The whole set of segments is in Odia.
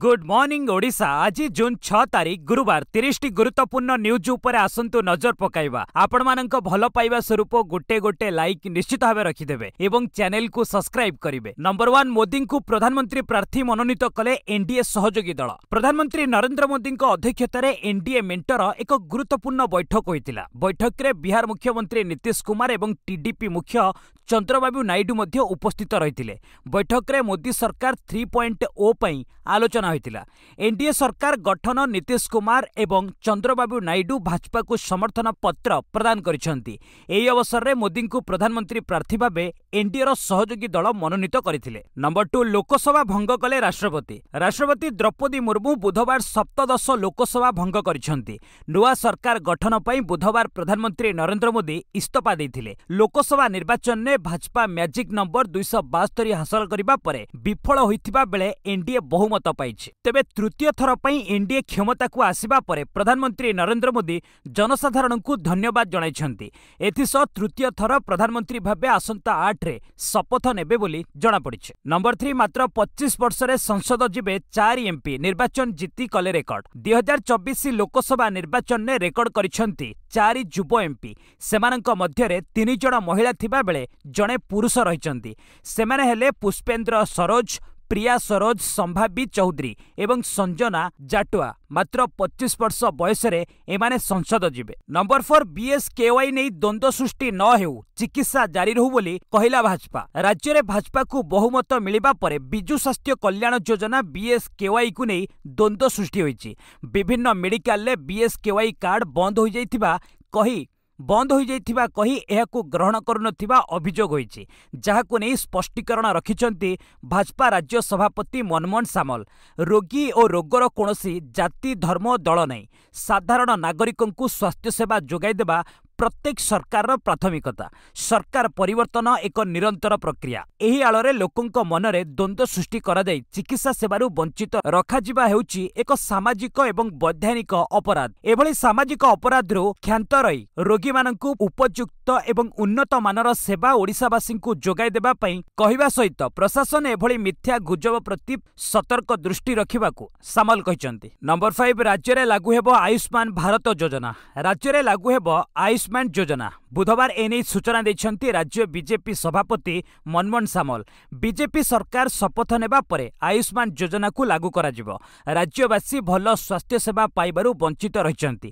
गुड मॉर्निंग ओडिशा आज जून छ तारीख गुरुवार तीस टी गुरुत्वपूर्ण न्यूज उपर आसतु नजर पकाइवा आपण मान भल पाइबा स्वरूप गोटे गोटे लाइक निश्चित भाव रखिदेवे एवं चैनल को सब्सक्राइब करेंगे नंबर वन मोदी को प्रधानमंत्री प्रार्थी मनोनीत कले एनडीए सहयोगी दल प्रधानमंत्री नरेन्द्र मोदी अध्यक्षतार एनडीए मेटर एक गुरुत्वपूर्ण बैठक होता बैठक में बिहार मुख्यमंत्री नीतीश कुमार और टीडीपी मुख्य ଚନ୍ଦ୍ରବାବୁ ନାଇଡୁ ମଧ୍ୟ ଉପସ୍ଥିତ ରହିଥିଲେ ବୈଠକରେ ମୋଦି ସରକାର ଥ୍ରୀ ପଏଣ୍ଟ ଓ ପାଇଁ ଆଲୋଚନା ହୋଇଥିଲା ଏନ୍ଡିଏ ସରକାର ଗଠନ ନୀତିଶ କୁମାର ଏବଂ ଚନ୍ଦ୍ରବାବୁ ନାଇଡୁ ଭାଜପାକୁ ସମର୍ଥନ ପତ୍ର ପ୍ରଦାନ କରିଛନ୍ତି ଏହି ଅବସରରେ ମୋଦିଙ୍କୁ ପ୍ରଧାନମନ୍ତ୍ରୀ ପ୍ରାର୍ଥୀ ଭାବେ ଏନ୍ଡିଏର ସହଯୋଗୀ ଦଳ ମନୋନୀତ କରିଥିଲେ ନମ୍ବର ଟୁ ଲୋକସଭା ଭଙ୍ଗ କଲେ ରାଷ୍ଟ୍ରପତି ରାଷ୍ଟ୍ରପତି ଦ୍ରୌପଦୀ ମୁର୍ମୁ ବୁଧବାର ସପ୍ତଦଶ ଲୋକସଭା ଭଙ୍ଗ କରିଛନ୍ତି ନୂଆ ସରକାର ଗଠନ ପାଇଁ ବୁଧବାର ପ୍ରଧାନମନ୍ତ୍ରୀ ନରେନ୍ଦ୍ର ମୋଦି ଇସ୍ତଫା ଦେଇଥିଲେ ଲୋକସଭା ନିର୍ବାଚନରେ ଭାଜପା ମ୍ୟାଜିକ୍ ନମ୍ବର ଦୁଇଶହ ବାସ୍ତରୀ ହାସଲ କରିବା ପରେ ବିଫଳ ହୋଇଥିବା ବେଳେ ଏନ୍ଡିଏ ବହୁମତ ପାଇଛି ତେବେ ତୃତୀୟ ଥର ପାଇଁ ଏନ୍ଡିଏ କ୍ଷମତାକୁ ଆସିବା ପରେ ପ୍ରଧାନମନ୍ତ୍ରୀ ନରେନ୍ଦ୍ର ମୋଦି ଜନସାଧାରଣଙ୍କୁ ଧନ୍ୟବାଦ ଜଣାଇଛନ୍ତି ଏଥିସହ ତୃତୀୟ ଥର ପ୍ରଧାନମନ୍ତ୍ରୀ ଭାବେ ଆସନ୍ତା ଆଠରେ ଶପଥ ନେବେ ବୋଲି ଜଣାପଡ଼ିଛି ନମ୍ବର ଥ୍ରୀ ମାତ୍ର ପଚିଶ ବର୍ଷରେ ସଂସଦ ଯିବେ ଚାରି ଏମ୍ପି ନିର୍ବାଚନ ଜିତି କଲେ ରେକର୍ଡ ଦୁଇ ହଜାର ଚବିଶ ଲୋକସଭା ନିର୍ବାଚନରେ ରେକର୍ଡ କରିଛନ୍ତି ଚାରି ଯୁବ ଏମ୍ପି ସେମାନଙ୍କ ମଧ୍ୟରେ ତିନି ଜଣ ମହିଳା ଥିବାବେଳେ ଜଣେ ପୁରୁଷ ରହିଛନ୍ତି ସେମାନେ ହେଲେ ପୁଷ୍ପେନ୍ଦ୍ର ସରୋଜ ପ୍ରିୟା ସରୋଜ ସମ୍ଭାବୀ ଚୌଧୁରୀ ଏବଂ ସଞ୍ଜନା ଜାଟୁଆ ମାତ୍ର ପଚିଶ ବର୍ଷ ବୟସରେ ଏମାନେ ସଂସଦ ଯିବେ ନମ୍ବର ଫୋର୍ ବିଏସ୍କେୱାଇ ନେଇ ଦ୍ୱନ୍ଦ୍ୱ ସୃଷ୍ଟି ନ ହେଉ ଚିକିତ୍ସା ଜାରି ରହୁ ବୋଲି କହିଲା ଭାଜପା ରାଜ୍ୟରେ ଭାଜପାକୁ ବହୁମତ ମିଳିବା ପରେ ବିଜୁ ସ୍ୱାସ୍ଥ୍ୟ କଲ୍ୟାଣ ଯୋଜନା ବିଏସ୍କେୱାଇକୁ ନେଇ ଦ୍ୱନ୍ଦ୍ୱ ସୃଷ୍ଟି ହୋଇଛି ବିଭିନ୍ନ ମେଡିକାଲରେ ବିଏସ୍କେୱାଇ କାର୍ଡ ବନ୍ଦ ହୋଇଯାଇଥିବା କହି ବନ୍ଦ ହୋଇଯାଇଥିବା କହି ଏହାକୁ ଗ୍ରହଣ କରୁନଥିବା ଅଭିଯୋଗ ହୋଇଛି ଯାହାକୁ ନେଇ ସ୍ପଷ୍ଟୀକରଣ ରଖିଛନ୍ତି ଭାଜପା ରାଜ୍ୟ ସଭାପତି ମନମୋହନ ସାମଲ ରୋଗୀ ଓ ରୋଗର କୌଣସି ଜାତି ଧର୍ମ ଦଳ ନାହିଁ ସାଧାରଣ ନାଗରିକଙ୍କୁ ସ୍ୱାସ୍ଥ୍ୟସେବା ଯୋଗାଇ ଦେବା ପ୍ରତ୍ୟେକ ସରକାରର ପ୍ରାଥମିକତା ସରକାର ପରିବର୍ତ୍ତନ ଏକ ନିରନ୍ତର ପ୍ରକ୍ରିୟା ଏହି ଆଳରେ ଲୋକଙ୍କ ମନରେ ଦ୍ୱନ୍ଦ୍ୱ ସୃଷ୍ଟି କରାଯାଇ ଚିକିତ୍ସା ସେବାରୁ ବଞ୍ଚିତ ରଖାଯିବା ହେଉଛି ଏକ ସାମାଜିକ ଏବଂ ବୈଧାନିକ ଅପରାଧ ଏଭଳି ସାମାଜିକ ଅପରାଧରୁ କ୍ଷାନ୍ତ ରହି ରୋଗୀମାନଙ୍କୁ ଉପଯୁକ୍ତ ସୁସ୍ଥ ଏବଂ ଉନ୍ନତମାନର ସେବା ଓଡ଼ିଶାବାସୀଙ୍କୁ ଯୋଗାଇ ଦେବା ପାଇଁ କହିବା ସହିତ ପ୍ରଶାସନ ଏଭଳି ମିଥ୍ୟା ଗୁଜବ ପ୍ରତି ସତର୍କ ଦୃଷ୍ଟି ରଖିବାକୁ ସାମଲ କହିଛନ୍ତି ନମ୍ବର ଫାଇଭ ରାଜ୍ୟରେ ଲାଗୁ ହେବ ଆୟୁଷ୍ମାନ ଭାରତ ଯୋଜନା ରାଜ୍ୟରେ ଲାଗୁ ହେବ ଆୟୁଷ୍ମାନ ଯୋଜନା ବୁଧବାର ଏନେଇ ସୂଚନା ଦେଇଛନ୍ତି ରାଜ୍ୟ ବିଜେପି ସଭାପତି ମନମୋହନ ସାମଲ ବିଜେପି ସରକାର ଶପଥ ନେବା ପରେ ଆୟୁଷ୍ମାନ ଯୋଜନାକୁ ଲାଗୁ କରାଯିବ ରାଜ୍ୟବାସୀ ଭଲ ସ୍ୱାସ୍ଥ୍ୟସେବା ପାଇବାରୁ ବଞ୍ଚିତ ରହିଛନ୍ତି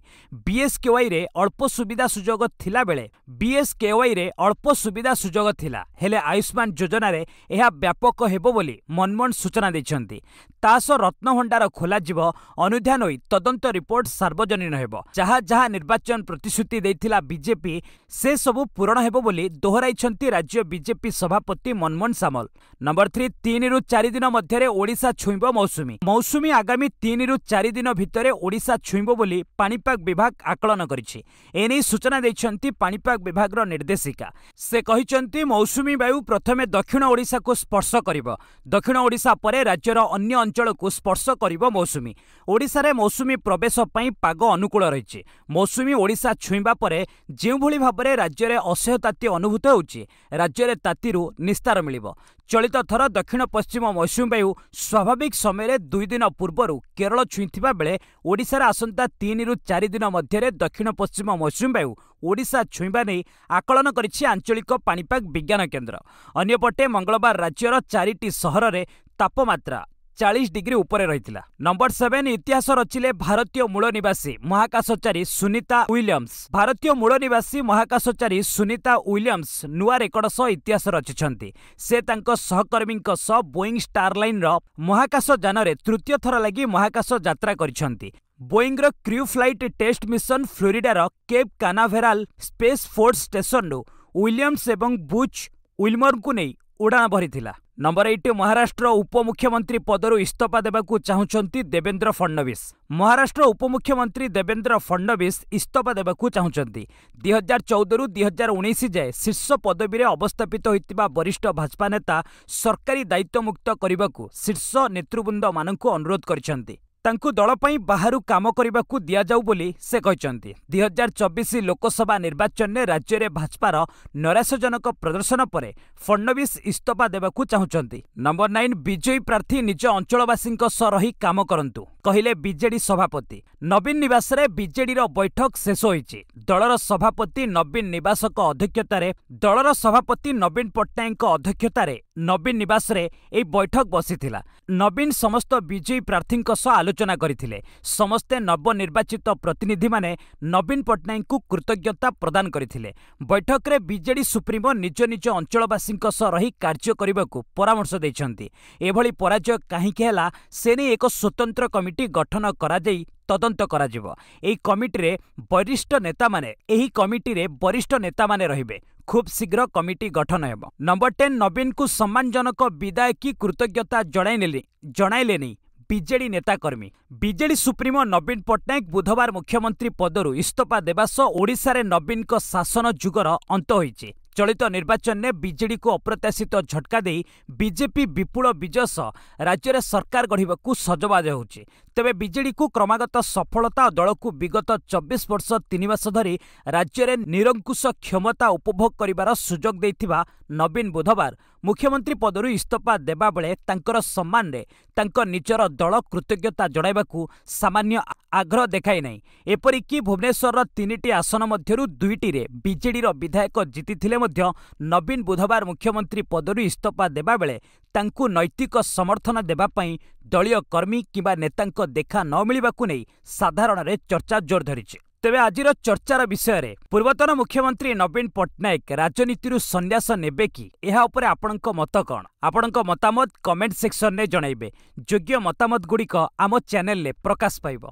ବିଏସ୍କେୱାଇରେ ଅଳ୍ପ ସୁବିଧା ସୁଯୋଗ ଥିଲାବେଳେ ବିଏସ୍କେୱାଇରେ ଅଳ୍ପ ସୁବିଧା ସୁଯୋଗ ଥିଲା ହେଲେ ଆୟୁଷ୍ମାନ ଯୋଜନାରେ ଏହା ବ୍ୟାପକ ହେବ ବୋଲି ମନମୋହନ ସୂଚନା ଦେଇଛନ୍ତି ତା ସହ ରତ୍ନଭଣ୍ଡାର ଖୋଲାଯିବ ଅନୁଧ୍ୟାନ ହୋଇ ତଦନ୍ତ ରିପୋର୍ଟ ସାର୍ବଜନୀନ ହେବ ଯାହା ଯାହା ନିର୍ବାଚନ ପ୍ରତିଶ୍ରୁତି ଦେଇଥିଲା ବିଜେପି ସେସବୁ ପୂରଣ ହେବ ବୋଲି ଦୋହରାଇଛନ୍ତି ରାଜ୍ୟ ବିଜେପି ସଭାପତି ମନମୋହନ ସାମଲ ନମ୍ବର ଥ୍ରୀ ତିନିରୁ ଚାରି ଦିନ ମଧ୍ୟରେ ଓଡ଼ିଶା ଛୁଇଁବ ମୌସୁମୀ ମୌସୁମୀ ଆଗାମୀ ତିନିରୁ ଚାରି ଦିନ ଭିତରେ ଓଡ଼ିଶା ଛୁଇଁବ ବୋଲି ପାଣିପାଗ ବିଭାଗ ଆକଳନ କରିଛି ଏନେଇ ସୂଚନା ଦେଇଛନ୍ତି ପାଣିପାଗ ବିଭାଗର ନିର୍ଦ୍ଦେଶିକା ସେ କହିଛନ୍ତି ମୌସୁମୀ ବାୟୁ ପ୍ରଥମେ ଦକ୍ଷିଣ ଓଡ଼ିଶାକୁ ସ୍ପର୍ଶ କରିବ ଦକ୍ଷିଣ ଓଡ଼ିଶା ପରେ ରାଜ୍ୟର ଅନ୍ୟ ଅଞ୍ଚଳକୁ ସ୍ପର୍ଶ କରିବ ମୌସୁମୀ ଓଡ଼ିଶାରେ ମୌସୁମୀ ପ୍ରବେଶ ପାଇଁ ପାଗ ଅନୁକୂଳ ରହିଛି ମୌସୁମୀ ଓଡ଼ିଶା ଛୁଇଁବା ପରେ ଯେଉଁଭଳି ଭାବରେ ରାଜ୍ୟରେ ଅସହ୍ୟ ତାତି ଅନୁଭୂତ ହେଉଛି ରାଜ୍ୟରେ ତାତିରୁ ନିସ୍ତାର ମିଳିବ ଚଳିତ ଥର ଦକ୍ଷିଣ ପଶ୍ଚିମ ମୌସୁମୀ ବାୟୁ ସ୍ୱାଭାବିକ ସମୟରେ ଦୁଇ ଦିନ ପୂର୍ବରୁ କେରଳ ଛୁଇଁଥିବା ବେଳେ ଓଡ଼ିଶାରେ ଆସନ୍ତା ତିନିରୁ ଚାରି ଦିନ ମଧ୍ୟରେ ଦକ୍ଷିଣ ପଶ୍ଚିମ ମୌସୁମୀ ବାୟୁ ଓଡ଼ିଶା ଛୁଇଁବା ନେଇ ଆକଳନ କରିଛି ଆଞ୍ଚଳିକ ପାଣିପାଗ ବିଜ୍ଞାନ କେନ୍ଦ୍ର ଅନ୍ୟପଟେ ମଙ୍ଗଳବାର ରାଜ୍ୟର ଚାରିଟି ସହରରେ ତାପମାତ୍ରା ଚାଳିଶ ଡିଗ୍ରୀ ଉପରେ ରହିଥିଲା ନମ୍ବର ସେଭେନ୍ ଇତିହାସ ରଚିଲେ ଭାରତୀୟ ମୂଳ ନିବାସୀ ମହାକାଶଚାରୀ ସୁନିତା ୱିଲିୟମ୍ସ ଭାରତୀୟ ମୂଳ ନିବାସୀ ମହାକାଶଚାରୀ ସୁନିତା ୱିଲିୟମ୍ସ ନୂଆ ରେକର୍ଡ ସହ ଇତିହାସ ରଚିଛନ୍ତି ସେ ତାଙ୍କ ସହକର୍ମୀଙ୍କ ସହ ବୋଇଂ ଷ୍ଟାର୍ ଲାଇନ୍ର ମହାକାଶ ଯାନରେ ତୃତୀୟ ଥର ଲାଗି ମହାକାଶ ଯାତ୍ରା କରିଛନ୍ତି ବୋଇଂର କ୍ରିଉ ଫ୍ଲାଇଟ୍ ଟେଷ୍ଟ ମିଶନ ଫ୍ଲୋରିଡାର କେପ୍ କାନାଭେରାଲ ସ୍ପେସ୍ ଫୋର୍ସ ଷ୍ଟେସନରୁ ୱିଲିୟମ୍ସ ଏବଂ ବୁଚ୍ ୱିଲମରଙ୍କୁ ନେଇ ଉଡ଼ାଣ ଭରିଥିଲା ନମ୍ବର ଏଇଟ୍ ମହାରାଷ୍ଟ୍ର ଉପମୁଖ୍ୟମନ୍ତ୍ରୀ ପଦରୁ ଇସ୍ତଫା ଦେବାକୁ ଚାହୁଁଛନ୍ତି ଦେବେନ୍ଦ୍ର ଫଡ଼୍ନବିସ୍ ମହାରାଷ୍ଟ୍ର ଉପମୁଖ୍ୟମନ୍ତ୍ରୀ ଦେବେନ୍ଦ୍ର ଫଡ଼୍ନବିସ୍ ଇସ୍ତଫା ଦେବାକୁ ଚାହୁଁଛନ୍ତି ଦୁଇ ହଜାର ଚଉଦରୁ ଦୁଇ ହଜାର ଉଣେଇଶ ଯାଏଁ ଶୀର୍ଷ ପଦବୀରେ ଅବସ୍ଥାପିତ ହୋଇଥିବା ବରିଷ୍ଠ ଭାଜପା ନେତା ସରକାରୀ ଦାୟିତ୍ୱମୁକ୍ତ କରିବାକୁ ଶୀର୍ଷ ନେତୃବୃନ୍ଦମାନଙ୍କୁ ଅନୁରୋଧ କରିଛନ୍ତି ତାଙ୍କୁ ଦଳ ପାଇଁ ବାହାରୁ କାମ କରିବାକୁ ଦିଆଯାଉ ବୋଲି ସେ କହିଛନ୍ତି ଦୁଇ ହଜାର ଚବିଶ ଲୋକସଭା ନିର୍ବାଚନରେ ରାଜ୍ୟରେ ଭାଜପାର ନୈରାଶ୍ୟଜନକ ପ୍ରଦର୍ଶନ ପରେ ଫଡ଼ନବିସ୍ ଇସ୍ତଫା ଦେବାକୁ ଚାହୁଁଛନ୍ତି ନମ୍ବର ନାଇନ୍ ବିଜେପି ପ୍ରାର୍ଥୀ ନିଜ ଅଞ୍ଚଳବାସୀଙ୍କ ସହ ରହି କାମ କରନ୍ତୁ କହିଲେ ବିଜେଡି ସଭାପତି ନବୀନ ନିବାସରେ ବିଜେଡିର ବୈଠକ ଶେଷ ହୋଇଛି ଦଳର ସଭାପତି ନବୀନ ନିବାସଙ୍କ ଅଧ୍ୟକ୍ଷତାରେ ଦଳର ସଭାପତି ନବୀନ ପଟ୍ଟନାୟକଙ୍କ ଅଧ୍ୟକ୍ଷତାରେ ନବୀନ ନିବାସରେ ଏହି ବୈଠକ ବସିଥିଲା ନବୀନ ସମସ୍ତ ବିଜେପି ପ୍ରାର୍ଥୀଙ୍କ ସହ ଆଲୋଚନା କରିଥିଲେ ସମସ୍ତେ ନବନିର୍ବାଚିତ ପ୍ରତିନିଧିମାନେ ନବୀନ ପଟ୍ଟନାୟକଙ୍କୁ କୃତଜ୍ଞତା ପ୍ରଦାନ କରିଥିଲେ ବୈଠକରେ ବିଜେଡି ସୁପ୍ରିମୋ ନିଜ ନିଜ ଅଞ୍ଚଳବାସୀଙ୍କ ସହ ରହି କାର୍ଯ୍ୟ କରିବାକୁ ପରାମର୍ଶ ଦେଇଛନ୍ତି ଏଭଳି ପରାଜୟ କାହିଁକି ହେଲା ସେ ନେଇ ଏକ ସ୍ୱତନ୍ତ୍ର କମିଟି ଗଠନ କରାଯାଇ ତଦନ୍ତ କରାଯିବ ଏହି କମିଟିରେ ବରିଷ୍ଠ ନେତାମାନେ ଏହି କମିଟିରେ ବରିଷ୍ଠ ନେତାମାନେ ରହିବେ ଖୁବ୍ ଶୀଘ୍ର କମିଟି ଗଠନ ହେବ ନମ୍ବର ଟେନ୍ ନବୀନଙ୍କୁ ସମ୍ମାନଜନକ ବିଦାୟ କି କୃତଜ୍ଞତା ଜଣାଇଲେ ଜଣାଇଲେନି ବିଜେଡି ନେତାକର୍ମୀ ବିଜେଡି ସୁପ୍ରିମୋ ନବୀନ ପଟ୍ଟନାୟକ ବୁଧବାର ମୁଖ୍ୟମନ୍ତ୍ରୀ ପଦରୁ ଇସ୍ତଫା ଦେବା ସହ ଓଡ଼ିଶାରେ ନବୀନଙ୍କ ଶାସନ ଯୁଗର ଅନ୍ତ ହୋଇଛି ଚଳିତ ନିର୍ବାଚନରେ ବିଜେଡିକୁ ଅପ୍ରତ୍ୟାଶିତ ଝଟକା ଦେଇ ବିଜେପି ବିପୁଳ ବିଜୟ ସହ ରାଜ୍ୟରେ ସରକାର ଗଢ଼ିବାକୁ ସଜବାଜ ହେଉଛି ତେବେ ବିଜେଡ଼ିକୁ କ୍ରମାଗତ ସଫଳତା ଓ ଦଳକୁ ବିଗତ ଚବିଶ ବର୍ଷ ତିନି ମାସ ଧରି ରାଜ୍ୟରେ ନିରଙ୍କୁଶ କ୍ଷମତା ଉପଭୋଗ କରିବାର ସୁଯୋଗ ଦେଇଥିବା ନବୀନ ବୁଧବାର ମୁଖ୍ୟମନ୍ତ୍ରୀ ପଦରୁ ଇସ୍ତଫା ଦେବାବେଳେ ତାଙ୍କର ସମ୍ମାନରେ ତାଙ୍କ ନିଜର ଦଳ କୃତଜ୍ଞତା ଜଣାଇବାକୁ ସାମାନ୍ୟ ଆଗ୍ରହ ଦେଖାଇନାହିଁ ଏପରିକି ଭୁବନେଶ୍ୱରର ତିନିଟି ଆସନ ମଧ୍ୟରୁ ଦୁଇଟିରେ ବିଜେଡ଼ିର ବିଧାୟକ ଜିତିଥିଲେ ମଧ୍ୟ ନବୀନ ବୁଧବାର ମୁଖ୍ୟମନ୍ତ୍ରୀ ପଦରୁ ଇସ୍ତଫା ଦେବାବେଳେ ତାଙ୍କୁ ନୈତିକ ସମର୍ଥନ ଦେବା ପାଇଁ ଦଳୀୟ କର୍ମୀ କିମ୍ବା ନେତାଙ୍କ ଦେଖା ନ ମିଳିବାକୁ ନେଇ ସାଧାରଣରେ ଚର୍ଚ୍ଚା ଜୋର ଧରିଛି ତେବେ ଆଜିର ଚର୍ଚ୍ଚାର ବିଷୟରେ ପୂର୍ବତନ ମୁଖ୍ୟମନ୍ତ୍ରୀ ନବୀନ ପଟ୍ଟନାୟକ ରାଜନୀତିରୁ ସନ୍ନ୍ୟାସ ନେବେ କି ଏହା ଉପରେ ଆପଣଙ୍କ ମତ କ'ଣ ଆପଣଙ୍କ ମତାମତ କମେଣ୍ଟ ସେକ୍ସନରେ ଜଣାଇବେ ଯୋଗ୍ୟ ମତାମତଗୁଡ଼ିକ ଆମ ଚ୍ୟାନେଲ୍ରେ ପ୍ରକାଶ ପାଇବ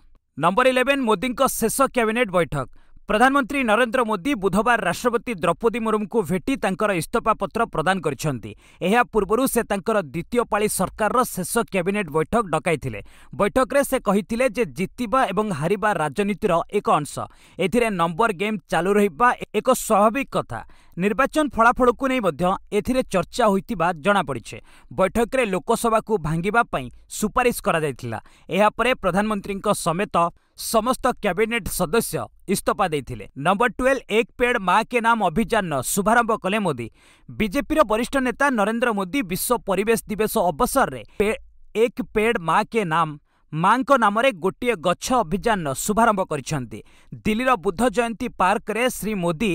ନମ୍ବର ଇଲେଭେନ୍ ମୋଦିଙ୍କ ଶେଷ କ୍ୟାବିନେଟ୍ ବୈଠକ ପ୍ରଧାନମନ୍ତ୍ରୀ ନରେନ୍ଦ୍ର ମୋଦି ବୁଧବାର ରାଷ୍ଟ୍ରପତି ଦ୍ରୌପଦୀ ମୁର୍ମୁଙ୍କୁ ଭେଟି ତାଙ୍କର ଇସ୍ତଫାପତ୍ର ପ୍ରଦାନ କରିଛନ୍ତି ଏହା ପୂର୍ବରୁ ସେ ତାଙ୍କର ଦ୍ୱିତୀୟ ପାଳି ସରକାରର ଶେଷ କ୍ୟାବିନେଟ୍ ବୈଠକ ଡକାଇଥିଲେ ବୈଠକରେ ସେ କହିଥିଲେ ଯେ ଜିତିବା ଏବଂ ହାରିବା ରାଜନୀତିର ଏକ ଅଂଶ ଏଥିରେ ନମ୍ବର ଗେମ୍ ଚାଲୁ ରହିବା ଏକ ସ୍ୱାଭାବିକ କଥା ନିର୍ବାଚନ ଫଳାଫଳକୁ ନେଇ ମଧ୍ୟ ଏଥିରେ ଚର୍ଚ୍ଚା ହୋଇଥିବା ଜଣାପଡ଼ିଛି ବୈଠକରେ ଲୋକସଭାକୁ ଭାଙ୍ଗିବା ପାଇଁ ସୁପାରିଶ କରାଯାଇଥିଲା ଏହାପରେ ପ୍ରଧାନମନ୍ତ୍ରୀଙ୍କ ସମେତ ସମସ୍ତ କ୍ୟାବିନେଟ୍ ସଦସ୍ୟ ଇସ୍ତଫା ଦେଇଥିଲେ ନମ୍ବର ଟୁଏଲ୍ଭ ଏକ୍ ପେଡ୍ ମା କେ ନାମ ଅଭିଯାନର ଶୁଭାରମ୍ଭ କଲେ ମୋଦି ବିଜେପିର ବରିଷ୍ଠ ନେତା ନରେନ୍ଦ୍ର ମୋଦି ବିଶ୍ୱ ପରିବେଶ ଦିବସ ଅବସରରେ ଏକ୍ ପେଡ୍ ମା କେ ନାମ ମାଙ୍କ ନାମରେ ଗୋଟିଏ ଗଛ ଅଭିଯାନର ଶୁଭାରମ୍ଭ କରିଛନ୍ତି ଦିଲ୍ଲୀର ବୁଦ୍ଧ ଜୟନ୍ତୀ ପାର୍କରେ ଶ୍ରୀ ମୋଦି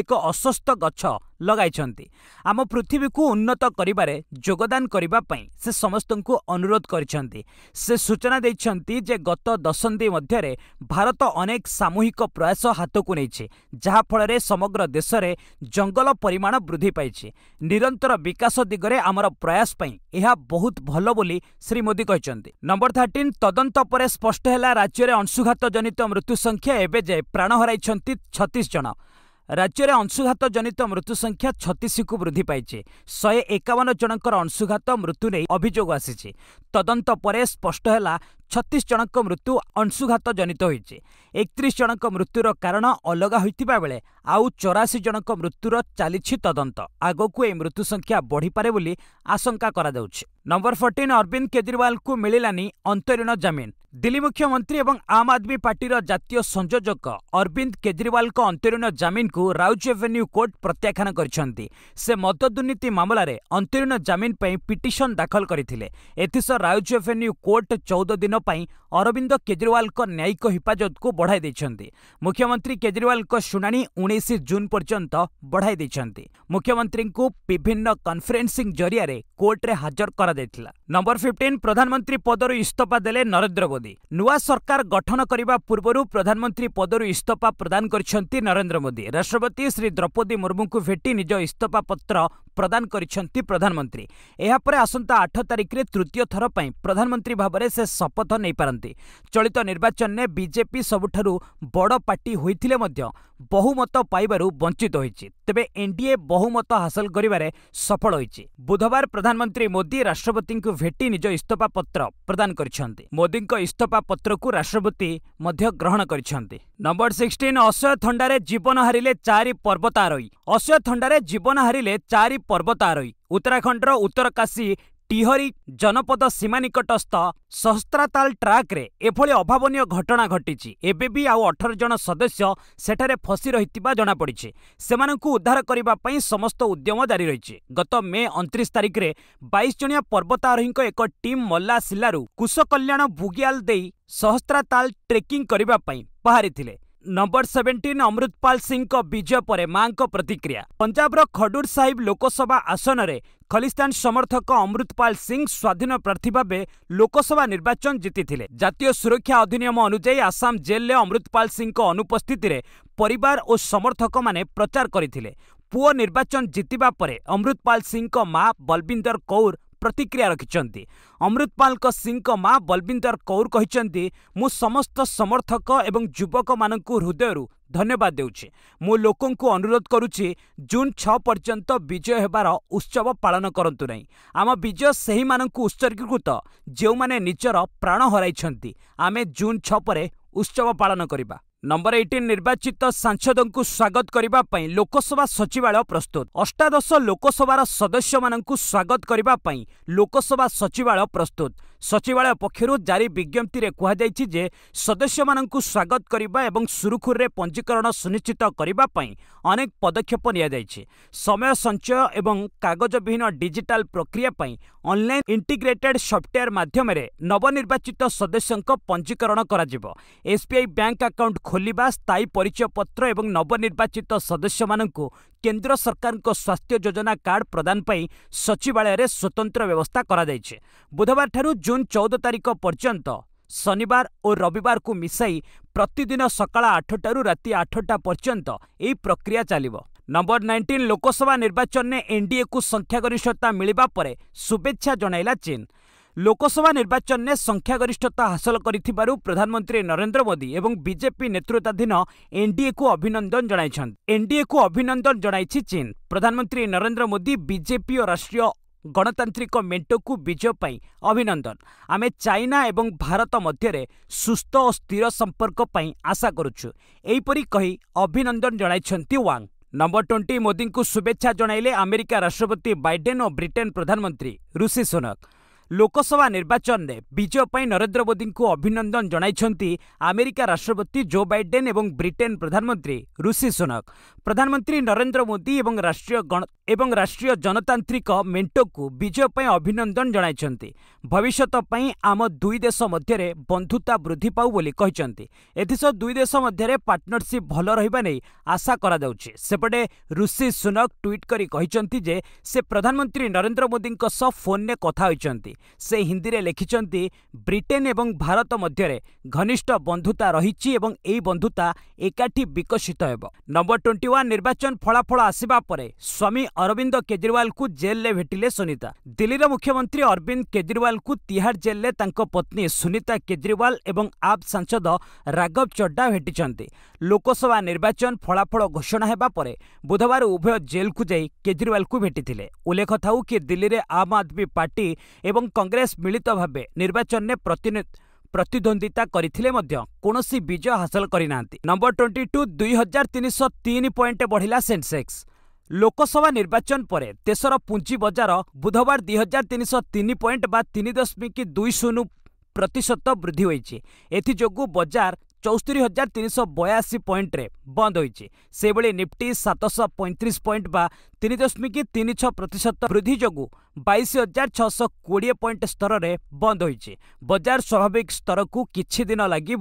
ଏକ ଅସୁସ୍ଥ ଗଛ ଲଗାଇଛନ୍ତି ଆମ ପୃଥିବୀକୁ ଉନ୍ନତ କରିବାରେ ଯୋଗଦାନ କରିବା ପାଇଁ ସେ ସମସ୍ତଙ୍କୁ ଅନୁରୋଧ କରିଛନ୍ତି ସେ ସୂଚନା ଦେଇଛନ୍ତି ଯେ ଗତ ଦଶନ୍ଧି ମଧ୍ୟରେ ଭାରତ ଅନେକ ସାମୂହିକ ପ୍ରୟାସ ହାତକୁ ନେଇଛି ଯାହାଫଳରେ ସମଗ୍ର ଦେଶରେ ଜଙ୍ଗଲ ପରିମାଣ ବୃଦ୍ଧି ପାଇଛି ନିରନ୍ତର ବିକାଶ ଦିଗରେ ଆମର ପ୍ରୟାସ ପାଇଁ ଏହା ବହୁତ ଭଲ ବୋଲି ଶ୍ରୀ ମୋଦି କହିଛନ୍ତି ନମ୍ବର ଥାର୍ଟିନ୍ ତଦନ୍ତ ପରେ ସ୍ପଷ୍ଟ ହେଲା ରାଜ୍ୟରେ ଅଂଶୁଘାତ ଜନିତ ମୃତ୍ୟୁ ସଂଖ୍ୟା ଏବେ ଯାଏ ପ୍ରାଣ ହରାଇଛନ୍ତି ଛତିଶ ଜଣ ରାଜ୍ୟରେ ଅଂଶୁଘାତ ଜନିତ ମୃତ୍ୟୁ ସଂଖ୍ୟା ଛତିଶକୁ ବୃଦ୍ଧି ପାଇଛି ଶହେ ଏକାବନ ଜଣଙ୍କର ଅଂଶୁଘାତ ମୃତ୍ୟୁ ନେଇ ଅଭିଯୋଗ ଆସିଛି ତଦନ୍ତ ପରେ ସ୍ପଷ୍ଟ ହେଲା ଛତିଶ ଜଣଙ୍କ ମୃତ୍ୟୁ ଅଂଶୁଘାତ ଜନିତ ହୋଇଛି ଏକତିରିଶ ଜଣଙ୍କ ମୃତ୍ୟୁର କାରଣ ଅଲଗା ହୋଇଥିବା ବେଳେ ଆଉ ଚଉରାଶୀ ଜଣଙ୍କ ମୃତ୍ୟୁର ଚାଲିଛି ତଦନ୍ତ ଆଗକୁ ଏହି ମୃତ୍ୟୁ ସଂଖ୍ୟା ବଢ଼ିପାରେ ବୋଲି ଆଶଙ୍କା କରାଯାଉଛି ନମ୍ବର ଫର୍ଟିନ୍ ଅରବିନ୍ଦ କେଜରିୱାଲଙ୍କୁ ମିଳିଲାନି ଅନ୍ତରୀଣ ଜାମିନ দিল্লি মুখ্যমন্ত্রী এবং আম আদমি পার্টির জাতীয় সংযোজক অরবিন্দ কেজরিওয়ালক অন্তরীণ জামিনকু রাউজ এভেন্যু কোর্ট প্রত্যাখ্যান করেছেন সে মদ দুর্নীতি মামলার অন্তরীণ জামিন পাই পিটিশন দাখল করে এসহ রাউজ এভেন্যু কোর্ট চৌদ দিন পাই অরবিন্দ কেজরিওয়ালক ন্যায়িক হেফাজতকু বঢ়াই দিয়েছেন মুখ্যমন্ত্রী কেজরিওয়ালক শুনানি উনিশ জুন পর্যন্ত বঢ়াই দিয়েছেন মুখ্যমন্ত্রী বিভিন্ন কনফরেন্সিং জরিয়া କୋର୍ଟରେ ହାଜର କରାଯାଇଥିଲା ନମ୍ବର ଫିଫ୍ଟିନ୍ ପ୍ରଧାନମନ୍ତ୍ରୀ ପଦରୁ ଇସ୍ତଫା ଦେଲେ ନରେନ୍ଦ୍ର ମୋଦି ନୂଆ ସରକାର ଗଠନ କରିବା ପୂର୍ବରୁ ପ୍ରଧାନମନ୍ତ୍ରୀ ପଦରୁ ଇସ୍ତଫା ପ୍ରଦାନ କରିଛନ୍ତି ନରେନ୍ଦ୍ର ମୋଦି ରାଷ୍ଟ୍ରପତି ଶ୍ରୀ ଦ୍ରୌପଦୀ ମୁର୍ମୁଙ୍କୁ ଭେଟି ନିଜ ଇସ୍ତଫା ପତ୍ର प्रदान କରିଛନ୍ତି ପ୍ରଧାନମନ୍ତ୍ରୀ ଏହାପରେ ଆସନ୍ତା ଆଠ ତାରିଖରେ ତୃତୀୟ ଥର ପାଇଁ ପ୍ରଧାନମନ୍ତ୍ରୀ ଭାବରେ ସେ ଶପଥ ନେଇପାରନ୍ତି ଚଳିତ ନିର୍ବାଚନରେ ବିଜେପି ସବୁଠାରୁ ବଡ଼ ପାର୍ଟି ହୋଇଥିଲେ ମଧ୍ୟ ବହୁମତ ପାଇବାରୁ ବଞ୍ଚିତ ହୋଇଛି ତେବେ ଏନ୍ଡିଏ ବହୁମତ ହାସଲ କରିବାରେ ସଫଳ ହୋଇଛି ବୁଧବାର ପ୍ରଧାନମନ୍ତ୍ରୀ ମୋଦି ରାଷ୍ଟ୍ରପତିଙ୍କୁ ଭେଟି ନିଜ ଇସ୍ତଫା ପତ୍ର ପ୍ରଦାନ କରିଛନ୍ତି ମୋଦିଙ୍କ ଇସ୍ତଫା ପତ୍ରକୁ ରାଷ୍ଟ୍ରପତି ମଧ୍ୟ ଗ୍ରହଣ କରିଛନ୍ତି ନମ୍ବର ସିକ୍ସଟିନ୍ ଅସହ୍ୟ ଥଣ୍ଡାରେ ଜୀବନ ହାରିଲେ ଚାରି ପର୍ବତାରୋହୀ ଅସହ୍ୟ ଥଣ୍ଡାରେ ଜୀବନ ହାରିଲେ ଚାରି ପର୍ବତାରୋହୀ ଉତ୍ତରାଖଣ୍ଡର ଉତ୍ତରକାଶୀ ଟିହରି ଜନପଦ ସୀମା ନିକଟସ୍ଥ ସହସ୍ତ୍ରାତାଲ ଟ୍ରାକ୍ରେ ଏଭଳି ଅଭାବନୀୟ ଘଟଣା ଘଟିଛି ଏବେ ବି ଆଉ ଅଠର ଜଣ ସଦସ୍ୟ ସେଠାରେ ଫସି ରହିଥିବା ଜଣାପଡ଼ିଛି ସେମାନଙ୍କୁ ଉଦ୍ଧାର କରିବା ପାଇଁ ସମସ୍ତ ଉଦ୍ୟମ ଜାରି ରହିଛି ଗତ ମେ ଅଣତିରିଶ ତାରିଖରେ ବାଇଶ ଜଣିଆ ପର୍ବତାରୋହୀଙ୍କ ଏକ ଟିମ୍ ମଲ୍ଲାସିଲାରୁ କୁଶକଲ୍ୟାଣ ବୁଗିଆଲ ଦେଇ ସହସ୍ତ୍ରାତାଲ ଟ୍ରେକିଂ କରିବା ପାଇଁ ବାହାରିଥିଲେ ନମ୍ବର ସେଭେନ୍ଟିନ୍ ଅମୃତପାଲ ସିଂଙ୍କ ବିଜୟ ପରେ ମାଙ୍କ ପ୍ରତିକ୍ରିୟା ପଞ୍ଜାବର ଖଡ଼ୁର ସାହିବ ଲୋକସଭା ଆସନରେ ଖଲିସ୍ତାନ ସମର୍ଥକ ଅମୃତପାଲ ସିଂ ସ୍ୱାଧୀନ ପ୍ରାର୍ଥୀ ଭାବେ ଲୋକସଭା ନିର୍ବାଚନ ଜିତିଥିଲେ ଜାତୀୟ ସୁରକ୍ଷା ଅଧିନିୟମ ଅନୁଯାୟୀ ଆସାମ ଜେଲ୍ରେ ଅମୃତପାଲ ସିଂଙ୍କ ଅନୁପସ୍ଥିତିରେ ପରିବାର ଓ ସମର୍ଥକମାନେ ପ୍ରଚାର କରିଥିଲେ ପୁଅ ନିର୍ବାଚନ ଜିତିବା ପରେ ଅମୃତପାଲ ସିଂଙ୍କ ମା ବଲବିନ୍ଦର କୌର ପ୍ରତିକ୍ରିୟା ରଖିଛନ୍ତି ଅମୃତପାଲଙ୍କ ସିଂଙ୍କ ମା' ବଲବିନ୍ଦର କୌର କହିଛନ୍ତି ମୁଁ ସମସ୍ତ ସମର୍ଥକ ଏବଂ ଯୁବକମାନଙ୍କୁ ହୃଦୟରୁ ଧନ୍ୟବାଦ ଦେଉଛି ମୁଁ ଲୋକଙ୍କୁ ଅନୁରୋଧ କରୁଛି ଜୁନ୍ ଛଅ ପର୍ଯ୍ୟନ୍ତ ବିଜୟ ହେବାର ଉତ୍ସବ ପାଳନ କରନ୍ତୁ ନାହିଁ ଆମ ବିଜୟ ସେହିମାନଙ୍କୁ ଉତ୍ସର୍ଗୀକୃତ ଯେଉଁମାନେ ନିଜର ପ୍ରାଣ ହରାଇଛନ୍ତି ଆମେ ଜୁନ୍ ଛଅ ପରେ ଉତ୍ସବ ପାଳନ କରିବା ନମ୍ବର ଏଇଟିନ୍ ନିର୍ବାଚିତ ସାଂସଦଙ୍କୁ ସ୍ୱାଗତ କରିବା ପାଇଁ ଲୋକସଭା ସଚିବାଳୟ ପ୍ରସ୍ତୁତ ଅଷ୍ଟାଦଶ ଲୋକସଭାର ସଦସ୍ୟମାନଙ୍କୁ ସ୍ୱାଗତ କରିବା ପାଇଁ ଲୋକସଭା ସଚିବାଳୟ ପ୍ରସ୍ତୁତ ସଚିବାଳୟ ପକ୍ଷରୁ ଜାରି ବିଜ୍ଞପ୍ତିରେ କୁହାଯାଇଛି ଯେ ସଦସ୍ୟମାନଙ୍କୁ ସ୍ୱାଗତ କରିବା ଏବଂ ସୁରୁଖୁରୁରେ ପଞ୍ଜୀକରଣ ସୁନିଶ୍ଚିତ କରିବା ପାଇଁ ଅନେକ ପଦକ୍ଷେପ ନିଆଯାଇଛି ସମୟ ସଞ୍ଚୟ ଏବଂ କାଗଜବିହୀନ ଡିଜିଟାଲ ପ୍ରକ୍ରିୟା ପାଇଁ ଅନ୍ଲାଇନ୍ ଇଣ୍ଟିଗ୍ରେଟେଡ୍ ସଫ୍ଟୱେୟାର ମାଧ୍ୟମରେ ନବନିର୍ବାଚିତ ସଦସ୍ୟଙ୍କ ପଞ୍ଜୀକରଣ କରାଯିବ ଏସ୍ବିଆଇ ବ୍ୟାଙ୍କ ଆକାଉଣ୍ଟ ଖୋଲିବା ସ୍ଥାୟୀ ପରିଚୟ ପତ୍ର ଏବଂ ନବନିର୍ବାଚିତ ସଦସ୍ୟମାନଙ୍କୁ କେନ୍ଦ୍ର ସରକାରଙ୍କ ସ୍ୱାସ୍ଥ୍ୟ ଯୋଜନା କାର୍ଡ଼ ପ୍ରଦାନ ପାଇଁ ସଚିବାଳୟରେ ସ୍ୱତନ୍ତ୍ର ବ୍ୟବସ୍ଥା କରାଯାଇଛି ବୁଧବାରଠାରୁ ଜୁନ୍ ଚଉଦ ତାରିଖ ପର୍ଯ୍ୟନ୍ତ ଶନିବାର ଓ ରବିବାରକୁ ମିଶାଇ ପ୍ରତିଦିନ ସକାଳ ଆଠଟାରୁ ରାତି ଆଠଟା ପର୍ଯ୍ୟନ୍ତ ଏହି ପ୍ରକ୍ରିୟା ଚାଲିବ ନମ୍ବର ନାଇଣ୍ଟିନ୍ ଲୋକସଭା ନିର୍ବାଚନରେ ଏନ୍ଡିଏକୁ ସଂଖ୍ୟାଗରିଷ୍ଠତା ମିଳିବା ପରେ ଶୁଭେଚ୍ଛା ଜଣାଇଲା ଚୀନ୍ ଲୋକସଭା ନିର୍ବାଚନରେ ସଂଖ୍ୟାଗରିଷ୍ଠତା ହାସଲ କରିଥିବାରୁ ପ୍ରଧାନମନ୍ତ୍ରୀ ନରେନ୍ଦ୍ର ମୋଦି ଏବଂ ବିଜେପି ନେତୃତ୍ୱାଧୀନ ଏନ୍ଡିଏକୁ ଅଭିନନ୍ଦନ ଜଣାଇଛନ୍ତି ଏନ୍ଡିଏକୁ ଅଭିନନ୍ଦନ ଜଣାଇଛି ଚୀନ୍ ପ୍ରଧାନମନ୍ତ୍ରୀ ନରେନ୍ଦ୍ର ମୋଦି ବିଜେପି ଓ ରାଷ୍ଟ୍ରୀୟ ଗଣତାନ୍ତ୍ରିକ ମେଣ୍ଟକୁ ବିଜୟ ପାଇଁ ଅଭିନନ୍ଦନ ଆମେ ଚାଇନା ଏବଂ ଭାରତ ମଧ୍ୟରେ ସୁସ୍ଥ ଓ ସ୍ଥିର ସମ୍ପର୍କ ପାଇଁ ଆଶା କରୁଛୁ ଏହିପରି କହି ଅଭିନନ୍ଦନ ଜଣାଇଛନ୍ତି ୱାଙ୍ଗ ନମ୍ବର ଟ୍ୱେଣ୍ଟି ମୋଦିଙ୍କୁ ଶୁଭେଚ୍ଛା ଜଣାଇଲେ ଆମେରିକା ରାଷ୍ଟ୍ରପତି ବାଇଡେନ୍ ଓ ବ୍ରିଟେନ୍ ପ୍ରଧାନମନ୍ତ୍ରୀ ଋଷି ସୁନକ୍ ଲୋକସଭା ନିର୍ବାଚନରେ ବିଜୟ ପାଇଁ ନରେନ୍ଦ୍ର ମୋଦିଙ୍କୁ ଅଭିନନ୍ଦନ ଜଣାଇଛନ୍ତି ଆମେରିକା ରାଷ୍ଟ୍ରପତି ଜୋ ବାଇଡେନ୍ ଏବଂ ବ୍ରିଟେନ୍ ପ୍ରଧାନମନ୍ତ୍ରୀ ଋଷି ସୁନକ ପ୍ରଧାନମନ୍ତ୍ରୀ ନରେନ୍ଦ୍ର ମୋଦି ଏବଂ ରାଷ୍ଟ୍ରୀୟ ଏବଂ ରାଷ୍ଟ୍ରୀୟ ଜନତାନ୍ତ୍ରିକ ମେଣ୍ଟକୁ ବିଜୟ ପାଇଁ ଅଭିନନ୍ଦନ ଜଣାଇଛନ୍ତି ଭବିଷ୍ୟତ ପାଇଁ ଆମ ଦୁଇ ଦେଶ ମଧ୍ୟରେ ବନ୍ଧୁତା ବୃଦ୍ଧି ପାଉ ବୋଲି କହିଛନ୍ତି ଏଥିସହ ଦୁଇ ଦେଶ ମଧ୍ୟରେ ପାର୍ଟନରସିପ୍ ଭଲ ରହିବା ନେଇ ଆଶା କରାଯାଉଛି ସେପଟେ ଋଷି ସୁନକ ଟ୍ୱିଟ୍ କରି କହିଛନ୍ତି ଯେ ସେ ପ୍ରଧାନମନ୍ତ୍ରୀ ନରେନ୍ଦ୍ର ମୋଦିଙ୍କ ସହ ଫୋନ୍ରେ କଥା ହୋଇଛନ୍ତି ସେ ହିନ୍ଦୀରେ ଲେଖିଛନ୍ତି ବ୍ରିଟେନ୍ ଏବଂ ଭାରତ ମଧ୍ୟରେ ଘନିଷ୍ଠ ବନ୍ଧୁତା ରହିଛି ଏବଂ ଏହି ବନ୍ଧୁତା ଏକାଠି ବିକଶିତ ହେବ ନମ୍ବର ଟ୍ୱେଣ୍ଟି ୱାନ୍ ନିର୍ବାଚନ ଫଳାଫଳ ଆସିବା ପରେ ସ୍ୱାମୀ ଅରବିନ୍ଦ କେଜରିୱାଲଙ୍କୁ ଜେଲ୍ରେ ଭେଟିଲେ ସୁନିତା ଦିଲ୍ଲୀର ମୁଖ୍ୟମନ୍ତ୍ରୀ ଅରବିନ୍ଦ କେଜରିୱାଲଙ୍କୁ ତିହାର ଜେଲ୍ରେ ତାଙ୍କ ପତ୍ନୀ ସୁନିତା କେଜରିୱାଲ ଏବଂ ଆପ୍ ସାଂସଦ ରାଘବ ଚଡ୍ଡା ଭେଟିଛନ୍ତି ଲୋକସଭା ନିର୍ବାଚନ ଫଳାଫଳ ଘୋଷଣା ହେବା ପରେ ବୁଧବାର ଉଭୟ ଜେଲ୍କୁ ଯାଇ କେଜରିୱାଲଙ୍କୁ ଭେଟିଥିଲେ ଉଲ୍ଲେଖ ଥାଉ କି ଦିଲ୍ଲୀରେ ଆମ୍ ଆଦମୀ ପାର୍ଟି ଏବଂ କଂଗ୍ରେସ ମିଳିତ ଭାବେ ନିର୍ବାଚନରେ ପ୍ରତିଦ୍ୱନ୍ଦିତା କରିଥିଲେ ମଧ୍ୟ କୌଣସି ବିଜୟ ହାସଲ କରିନାହାନ୍ତି ନମ୍ବର ଟ୍ୱେଣ୍ଟି ଟୁ ଦୁଇ ହଜାର ତିନିଶହ ତିନି ପଏଣ୍ଟ ବଢ଼ିଲା ସେନ୍ସେକ୍ସ ଲୋକସଭା ନିର୍ବାଚନ ପରେ ଦେଶର ପୁଞ୍ଜି ବଜାର ବୁଧବାର ଦୁଇ ହଜାର ତିନିଶହ ତିନି ପଏଣ୍ଟ ବା ତିନି ଦଶମିକ ଦୁଇ ଶୂନ ପ୍ରତିଶତ ବୃଦ୍ଧି ହୋଇଛି ଏଥିଯୋଗୁଁ ବଜାର ଚଉସ୍ତରୀ ହଜାର ତିନିଶହ ବୟାଅଶୀ ପଏଣ୍ଟରେ ବନ୍ଦ ହୋଇଛି ସେହିଭଳି ନିଫ୍ଟି ସାତଶହ ପଇଁତିରିଶ ପଏଣ୍ଟ ବା ତିନି ଦଶମିକ ତିନି ଛଅ ପ୍ରତିଶତ ବୃଦ୍ଧି ଯୋଗୁଁ ବାଇଶ ହଜାର ଛଅଶହ କୋଡ଼ିଏ ପଏଣ୍ଟ ସ୍ତରରେ ବନ୍ଦ ହୋଇଛି ବଜାର ସ୍ୱାଭାବିକ ସ୍ତରକୁ କିଛି ଦିନ ଲାଗି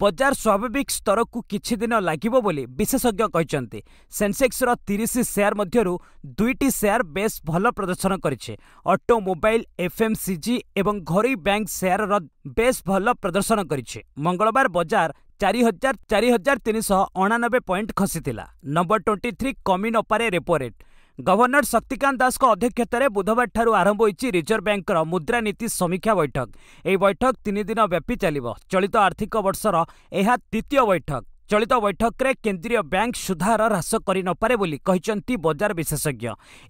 ବଜାର ସ୍ୱାଭାବିକ ସ୍ତରକୁ କିଛି ଦିନ ଲାଗିବ ବୋଲି ବିଶେଷଜ୍ଞ କହିଛନ୍ତି ସେନ୍ସେକ୍ସର ତିରିଶ ସେୟାର ମଧ୍ୟରୁ ଦୁଇଟି ସେୟାର ବେଶ୍ ଭଲ ପ୍ରଦର୍ଶନ କରିଛି ଅଟୋମୋବାଇଲ୍ ଏଫ୍ଏମ୍ସିଜି ଏବଂ ଘରୋଇ ବ୍ୟାଙ୍କ ସେୟାରର ବେଶ୍ ଭଲ ପ୍ରଦର୍ଶନ କରିଛି ମଙ୍ଗଳବାର ବଜାର ଚାରି ହଜାର ଚାରି ହଜାର ତିନିଶହ ଅଣାନବେ ପଏଣ୍ଟ ଖସିଥିଲା ନମ୍ବର ଟ୍ୱେଣ୍ଟି ଥ୍ରୀ କମିନୋପାରେ ରେପୋ ରେଟ୍ ଗଭର୍ଣ୍ଣର ଶକ୍ତିକାନ୍ତ ଦାସଙ୍କ ଅଧ୍ୟକ୍ଷତାରେ ବୁଧବାରଠାରୁ ଆରମ୍ଭ ହୋଇଛି ରିଜର୍ଭ ବ୍ୟାଙ୍କର ମୁଦ୍ରାନୀତି ସମୀକ୍ଷା ବୈଠକ ଏହି ବୈଠକ ତିନି ଦିନ ବ୍ୟାପୀ ଚାଲିବ ଚଳିତ ଆର୍ଥିକ ବର୍ଷର ଏହା ଦ୍ୱିତୀୟ ବୈଠକ ଚଳିତ ବୈଠକରେ କେନ୍ଦ୍ରୀୟ ବ୍ୟାଙ୍କ ସୁଧହାର ହ୍ରାସ କରିନପାରେ ବୋଲି କହିଛନ୍ତି ବଜାର ବିଶେଷଜ୍ଞ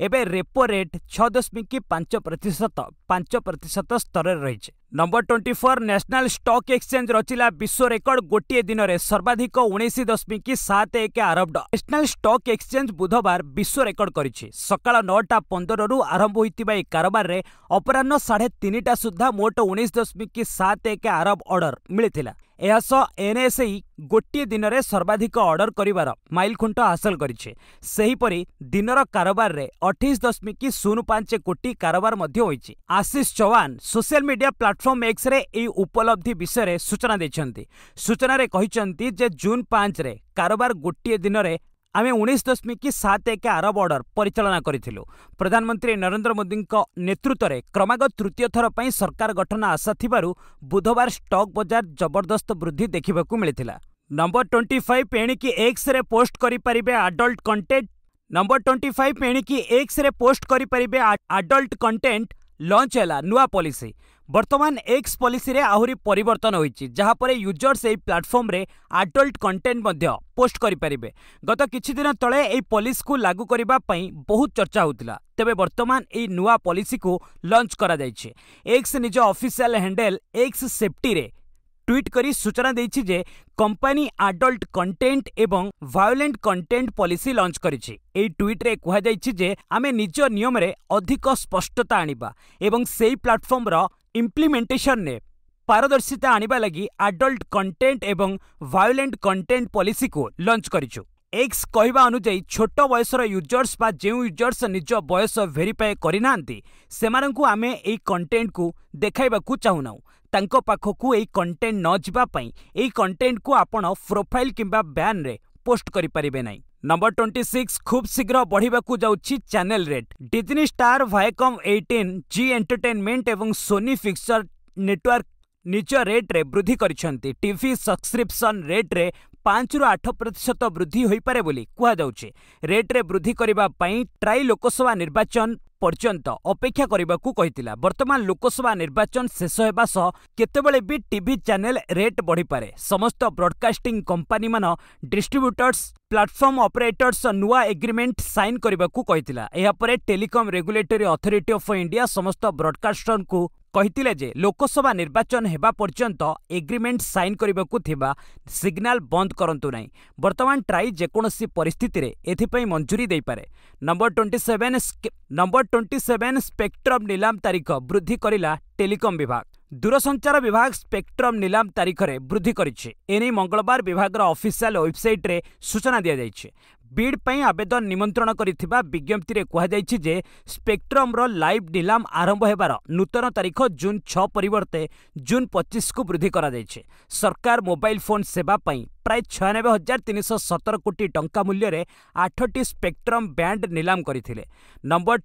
ଏବେ ରେପୋ ରେଟ୍ ଛଅ ଦଶମିକ ପାଞ୍ଚ ପ୍ରତିଶତ ପାଞ୍ଚ ପ୍ରତିଶତ ସ୍ତରରେ ରହିଛି number twenty four national stock exchange ରଚିଲା ବିଶ୍ୱ ରେକର୍ଡ ଗୋଟିଏ ଦିନରେ ସର୍ବାଧିକ ଉଣେଇଶ ଦଶମିକ ସାତ ଏକ ଆରବ ଡ ନ୍ୟାସନାଲ୍ ଷ୍ଟକ୍ ଏକ୍ସଚେଞ୍ଜ ବୁଧବାର ବିଶ୍ୱ ରେକର୍ଡ କରିଛି ସକାଳ ନଅଟା ପନ୍ଦରରୁ ଆରମ୍ଭ ହୋଇଥିବା ଏହି କାରବାରରେ ଅପରାହ୍ନ ସାଢ଼େ ତିନିଟା ସୁଦ୍ଧା ମୋଟ ଉଣେଇଶ ଦଶମିକ ସାତ ଏକ ଆରବ ଅର୍ଡର ମିଳିଥିଲା ଏହା ସହ ଏନ୍ଏସ୍ଆଇ ଗୋଟିଏ ଦିନରେ ସର୍ବାଧିକ ଅର୍ଡର କରିବାର ମାଇଲଖୁଣ୍ଟ ହାସଲ କରିଛି ସେହିପରି ଦିନର କାରବାରରେ ଅଠେଇଶ ଦଶମିକ ଶୂନ ପାଞ୍ଚ କୋଟି କାରବାର ମଧ୍ୟ ହୋଇଛି Ashish Chauhan social media platform ଏକ୍ସରେ ଏହି ଉପଲବ୍ଧି ବିଷୟରେ ସୂଚନା ଦେଇଛନ୍ତି ସୂଚନାରେ କହିଛନ୍ତି ଯେ ଜୁନ୍ ପାଞ୍ଚରେ କାରବାର ଗୋଟିଏ ଦିନରେ आम उन्नीस दशमिक सात एक आरब अर्डर परिचालना करूँ प्रधानमंत्री नरेन्द्र मोदी नेतृत्व में क्रमगत तृतीय थरपाई सरकार गठन आशा थी बुधवार स्टॉक बजार जबरदस्त वृद्धि देखा मिलता नंबर ट्वेंटी फाइव एणिकी एक्सरे पोस्ट करें adult content number twenty five एणिकी एक्सरे पोस्ट करें आडल्ट कंटेट लंच है नुआ पलिसी ବର୍ତ୍ତମାନ ଏକ୍ସ ପଲିସିରେ ଆହୁରି ପରିବର୍ତ୍ତନ ହୋଇଛି ଯାହାପରେ ୟୁଜର୍ସ ଏହି ପ୍ଲାଟଫର୍ମରେ ଆଡଲ୍ଟ କଣ୍ଟେଣ୍ଟ ମଧ୍ୟ ପୋଷ୍ଟ କରିପାରିବେ ଗତ କିଛି ଦିନ ତଳେ ଏହି ପଲିସିକୁ ଲାଗୁ କରିବା ପାଇଁ ବହୁତ ଚର୍ଚ୍ଚା ହେଉଥିଲା ତେବେ ବର୍ତ୍ତମାନ ଏହି ନୂଆ ପଲିସିକୁ ଲଞ୍ଚ କରାଯାଇଛି ଏକ୍ସ ନିଜ ଅଫିସିଆଲ ହ୍ୟାଣ୍ଡେଲ ଏକ୍ସ ସେଫ୍ଟିରେ ଟ୍ୱିଟ୍ କରି ସୂଚନା ଦେଇଛି ଯେ କମ୍ପାନୀ ଆଡଲ୍ଟ କଣ୍ଟେଣ୍ଟ ଏବଂ ଭାୟୋଲେଣ୍ଟ କଣ୍ଟେଣ୍ଟ ପଲିସି ଲଞ୍ଚ କରିଛି ଏହି ଟ୍ୱିଟ୍ରେ କୁହାଯାଇଛି ଯେ ଆମେ ନିଜ ନିୟମରେ ଅଧିକ ସ୍ପଷ୍ଟତା ଆଣିବା ଏବଂ ସେହି ପ୍ଲାଟଫର୍ମର ଇମ୍ପ୍ଲିମେଣ୍ଟେସନରେ ପାରଦର୍ଶିତା ଆଣିବା ଲାଗି ଆଡଲ୍ଟ କଣ୍ଟେଣ୍ଟ ଏବଂ ଭାୟୋଲେଣ୍ଟ କଣ୍ଟେଣ୍ଟ ପଲିସିକୁ ଲଞ୍ଚ କରିଛୁ ଏକ୍ସ କହିବା ଅନୁଯାୟୀ ଛୋଟ ବୟସର ୟୁଜର୍ସ ବା ଯେଉଁ ୟୁଜର୍ସ ନିଜ ବୟସ ଭେରିଫାଏ କରିନାହାନ୍ତି ସେମାନଙ୍କୁ ଆମେ ଏହି କଣ୍ଟେଣ୍ଟକୁ ଦେଖାଇବାକୁ ଚାହୁଁନାହୁଁ ତାଙ୍କ ପାଖକୁ ଏହି କଣ୍ଟେଣ୍ଟ ନ ଯିବା ପାଇଁ ଏହି କଣ୍ଟେଣ୍ଟକୁ ଆପଣ ପ୍ରୋଫାଇଲ୍ କିମ୍ବା ବ୍ୟାନ୍ରେ ପୋଷ୍ଟ କରିପାରିବେ ନାହିଁ नंबर ट्वेंटी सिक्स खूब शीघ्र बढ़ाक जाऊँगी चेल rate Disney Star Viacom eighteen Zee Entertainment और सोनी पिक्चर नेटवर्क निज रेट्रे वृद्धि करसक्रिपस रेट्रे ପାଞ୍ଚରୁ ଆଠ ପ୍ରତିଶତ ବୃଦ୍ଧି ହୋଇପାରେ ବୋଲି କୁହାଯାଉଛି ରେଟ୍ରେ ବୃଦ୍ଧି କରିବା ପାଇଁ ଟ୍ରାଇ ଲୋକସଭା ନିର୍ବାଚନ ପର୍ଯ୍ୟନ୍ତ ଅପେକ୍ଷା କରିବାକୁ କହିଥିଲା ବର୍ତ୍ତମାନ ଲୋକସଭା ନିର୍ବାଚନ ଶେଷ ହେବା ସହ କେତେବେଳେ ବି ଟିଭି ଚ୍ୟାନେଲ ରେଟ୍ ବଢ଼ିପାରେ ସମସ୍ତ ବ୍ରଡ୍କାଷ୍ଟିଂ କମ୍ପାନୀମାନ ଡିଷ୍ଟ୍ରିବ୍ୟୁଟର୍ସ ପ୍ଲାଟଫର୍ମ ଅପରେଟର୍ସ ନୂଆ ଏଗ୍ରିମେଣ୍ଟ ସାଇନ୍ କରିବାକୁ କହିଥିଲା ଏହାପରେ Telecom Regulatory Authority of India ସମସ୍ତ ବ୍ରଡ୍କାଷ୍ଟରଙ୍କୁ କହିଥିଲେ ଯେ ଲୋକସଭା ନିର୍ବାଚନ ହେବା ପର୍ଯ୍ୟନ୍ତ ଏଗ୍ରିମେଣ୍ଟ ସାଇନ୍ କରିବାକୁ ଥିବା ସିଗ୍ନାଲ ବନ୍ଦ କରନ୍ତୁ ନାହିଁ ବର୍ତ୍ତମାନ ଟ୍ରାଇ ଯେକୌଣସି ପରିସ୍ଥିତିରେ ଏଥିପାଇଁ ମଞ୍ଜୁରୀ ଦେଇପାରେ number twenty seven number twenty seven spectrum ନିଲାମ ତାରିଖ ବୃଦ୍ଧି କରିଲା ଟେଲିକମ୍ ବିଭାଗ ଦୂରସଞ୍ଚାର ବିଭାଗ ସ୍ପେକ୍ଟ୍ରମ୍ ନିଲାମ ତାରିଖରେ ବୃଦ୍ଧି କରିଛି ଏନେଇ ମଙ୍ଗଳବାର ବିଭାଗର ଅଫିସିଆଲ ୱେବସାଇଟ୍ରେ ସୂଚନା ଦିଆଯାଇଛି ବିଡ୍ ପାଇଁ ଆବେଦନ ନିମନ୍ତ୍ରଣ କରିଥିବା ବିଜ୍ଞପ୍ତିରେ କୁହାଯାଇଛି ଯେ ସ୍ପେକ୍ଟ୍ରମ୍‌ର ଲାଇଭ୍ ନିଲାମ ଆରମ୍ଭ ହେବାର ନୂତନ ତାରିଖ ଜୁନ୍ ଛଅ ପରିବର୍ତ୍ତେ ଜୁନ୍ ପଚିଶକୁ ବୃଦ୍ଧି କରାଯାଇଛି ସରକାର ମୋବାଇଲ୍ ଫୋନ୍ ସେବା ପାଇଁ ପ୍ରାୟ ଛୟାନବେ ହଜାର ତିନିଶହ ସତର କୋଟି ଟଙ୍କା ମୂଲ୍ୟରେ ଆଠଟି ସ୍ପେକ୍ଟ୍ରମ୍ ବ୍ୟାଣ୍ଡ ନିଲାମ କରିଥିଲେ number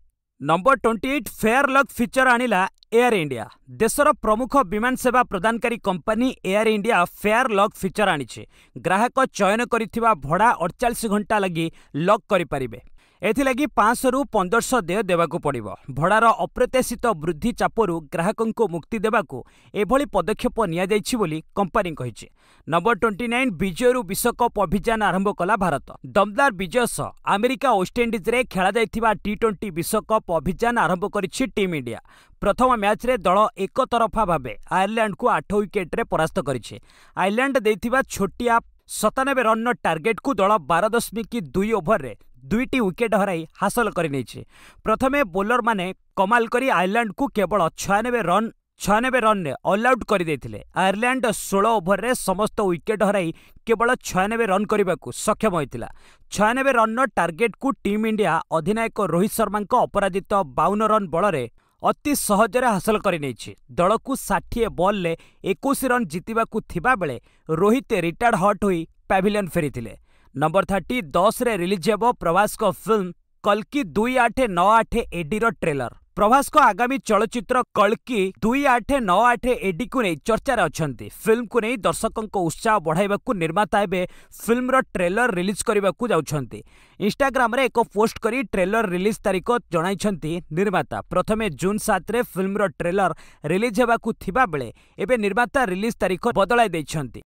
number twenty eight fare lock feature ଆଣିଲା ଏୟାର ଇଣ୍ଡିଆ ଦେଶର ପ୍ରମୁଖ ବିମାନ ସେବା ପ୍ରଦାନକାରୀ କମ୍ପାନୀ Air India fare lock feature ଆଣିଛି ଗ୍ରାହକ ଚୟନ କରିଥିବା ଭଡ଼ା ଅଡ଼ଚାଳିଶ ଘଣ୍ଟା ଲାଗି ଲକ୍ କରିପାରିବେ ଏଥିଲାଗି ପାଞ୍ଚଶହରୁ ପନ୍ଦରଶହ ଦେୟ ଦେବାକୁ ପଡ଼ିବ ଭଡ଼ାର ଅପ୍ରତ୍ୟାଶିତ ବୃଦ୍ଧି ଚାପରୁ ଗ୍ରାହକଙ୍କୁ ମୁକ୍ତି ଦେବାକୁ ଏଭଳି ପଦକ୍ଷେପ ନିଆଯାଇଛି ବୋଲି କମ୍ପାନୀ କହିଛି ନମ୍ବର ଟ୍ୱେଣ୍ଟି ନାଇନ୍ ବିଜୟରୁ ବିଶ୍ୱକପ୍ ଅଭିଯାନ ଆରମ୍ଭ କଲା ଭାରତ ଦମଦାର ବିଜୟ ସହ ଆମେରିକା ୱେଷ୍ଟଇଣ୍ଡିଜ୍ରେ ଖେଳାଯାଇଥିବା ଟି ଟ୍ୱେଣ୍ଟି ବିଶ୍ୱକପ୍ ଅଭିଯାନ ଆରମ୍ଭ କରିଛି ଟିମ୍ ଇଣ୍ଡିଆ ପ୍ରଥମ ମ୍ୟାଚ୍ରେ ଦଳ ଏକତରଫା ଭାବେ ଆୟର୍ଲ୍ୟାଣ୍ଡକୁ ଆଠ ୱିକେଟ୍ରେ ପରାସ୍ତ କରିଛି ଆୟର୍ଲ୍ୟାଣ୍ଡ ଦେଇଥିବା ଛୋଟିଆ ସତାନବେ ରନ୍ର ଟାର୍ଗେଟକୁ ଦଳ ବାର ଦଶମିକ ଦୁଇ ଓଭରରେ ଦୁଇଟି ୱିକେଟ୍ ହରାଇ ହାସଲ କରିନେଇଛି ପ୍ରଥମେ ବୋଲରମାନେ କମାଲ କରି ଆୟର୍ଲାଣ୍ଡକୁ କେବଳ ଛୟାନବେ ରନ୍ ଛୟାନବେ ରନ୍ରେ ଅଲ୍ ଆଉଟ୍ କରିଦେଇଥିଲେ ଆୟର୍ଲାଣ୍ଡ ଷୋହଳ ଓଭରରେ ସମସ୍ତ ୱିକେଟ୍ ହରାଇ କେବଳ ଛୟାନବେ ରନ୍ କରିବାକୁ ସକ୍ଷମ ହୋଇଥିଲା ଛୟାନବେ ରନ୍ର ଟାର୍ଗେଟ୍କୁ ଟିମ୍ ଇଣ୍ଡିଆ ଅଧିନାୟକ ରୋହିତ ଶର୍ମାଙ୍କ ଅପରାଜିତ ବାଉନ ରନ୍ ବଳରେ ଅତି ସହଜରେ ହାସଲ କରିନେଇଛି ଦଳକୁ ଷାଠିଏ ବଲ୍ରେ ଏକୋଇଶ ରନ୍ ଜିତିବାକୁ ଥିବାବେଳେ ରୋହିତ ରିଟାୟାର୍ଡ ହଟ୍ ହୋଇ ପ୍ୟାଭିଲିୟନ୍ ଫେରିଥିଲେ ନମ୍ବର ଥାର୍ଟି ଦଶରେ ରିଲିଜ୍ ହେବ ପ୍ରଭାସଙ୍କ ଫିଲ୍ମ କଲ୍କି ଦୁଇ ଆଠ ନଅ ଆଠ ଏଡିର ଟ୍ରେଲର ପ୍ରଭାସଙ୍କ ଆଗାମୀ ଚଳଚ୍ଚିତ୍ର କଳ୍କି ଦୁଇ ଆଠ ନଅ ଆଠ ଏଡିକୁ ନେଇ ଚର୍ଚ୍ଚାରେ ଅଛନ୍ତି ଫିଲ୍ମକୁ ନେଇ ଦର୍ଶକଙ୍କ ଉତ୍ସାହ ବଢ଼ାଇବାକୁ ନିର୍ମାତା ଏବେ ଫିଲ୍ମର ଟ୍ରେଲର ରିଲିଜ୍ କରିବାକୁ ଯାଉଛନ୍ତି ଇନ୍ଷ୍ଟାଗ୍ରାମରେ ଏକ ପୋଷ୍ଟ କରି ଟ୍ରେଲର ରିଲିଜ୍ ତାରିଖ ଜଣାଇଛନ୍ତି ନିର୍ମାତା ପ୍ରଥମେ ଜୁନ୍ ସାତରେ ଫିଲ୍ମର ଟ୍ରେଲର ରିଲିଜ୍ ହେବାକୁ ଥିବାବେଳେ ଏବେ ନିର୍ମାତା ରିଲିଜ୍ ତାରିଖ ବଦଳାଇ ଦେଇଛନ୍ତି